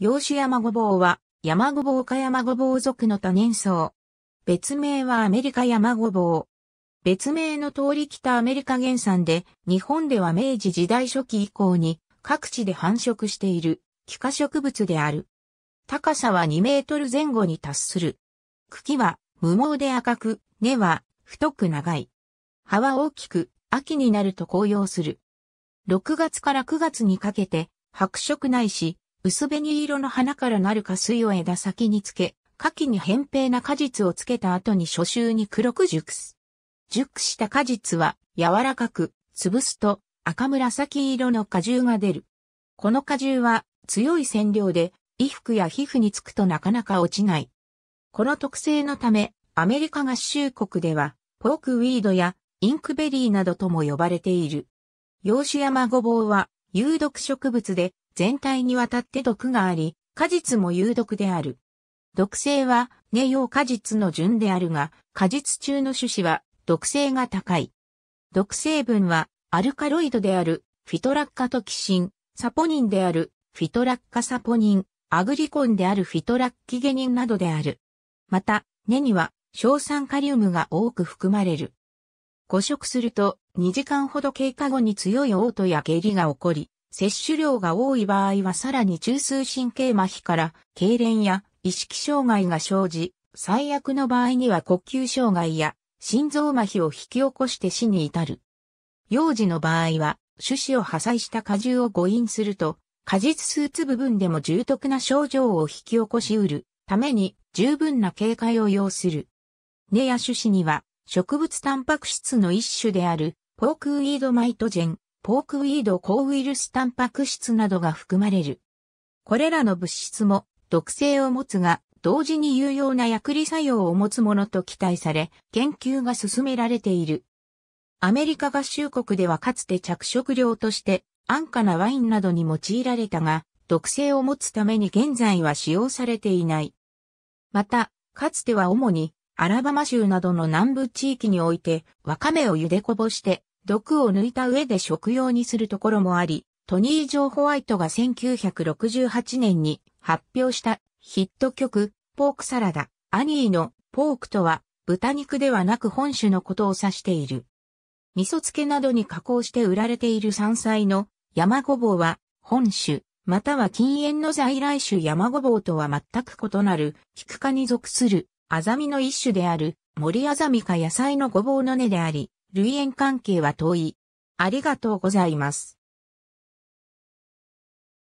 洋子山ごぼうは、山ごぼうか山ごぼう族の多年草。別名はアメリカ山ごぼう。別名の通り北アメリカ原産で、日本では明治時代初期以降に各地で繁殖している、気化植物である。高さは2メートル前後に達する。茎は無毛で赤く、根は太く長い。葉は大きく、秋になると紅葉する。6月から9月にかけて、白色ないし、薄紅色の花からなる花水を枝先につけ、花器に扁平な果実をつけた後に初秋に黒く熟す。熟した果実は柔らかく、潰すと赤紫色の果汁が出る。この果汁は強い染料で衣服や皮膚につくとなかなか落ちない。この特性のため、アメリカ合衆国では、ポークウィードやインクベリーなどとも呼ばれている。洋酒山マゴボウは有毒植物で全体にわたって毒があり、果実も有毒である。毒性は、根葉果実の順であるが、果実中の種子は毒性が高い。毒成分は、アルカロイドである、フィトラッカトキシン、サポニンである、フィトラッカサポニン、アグリコンであるフィトラッキゲニンなどである。また、根には、硝酸カリウムが多く含まれる。誤食すると、2時間ほど経過後に強い嘔吐や下痢が起こり、摂取量が多い場合はさらに中枢神経麻痺から痙攣や意識障害が生じ、最悪の場合には呼吸障害や心臓麻痺を引き起こして死に至る。幼児の場合は、種子を破砕した果汁を誤飲すると、果実スーツ部分でも重篤な症状を引き起こしうるために十分な警戒を要する。根や種子には植物タンパク質の一種であるポークウィードマイトジェン、ポークウィード抗ウイルスタンパク質などが含まれる。これらの物質も毒性を持つが、同時に有用な薬理作用を持つものと期待され、研究が進められている。アメリカ合衆国ではかつて着色料として安価なワインなどに用いられたが、毒性を持つために現在は使用されていない。また、かつては主にアラバマ州などの南部地域において、ワカメを茹でこぼして毒を抜いた上で食用にするところもあり、トニー・ジョー・ホワイトが1968年に発表したヒット曲、ポークサラダ、アニーのポークとは豚肉ではなく本種のことを指している。味噌漬けなどに加工して売られている山菜の山ごぼうは本種、または禁煙の在来種山ごぼうとは全く異なる、菊科に属するアザミの一種である森アザミか野菜のごぼうの根であり、類縁関係は遠い。ありがとうございます。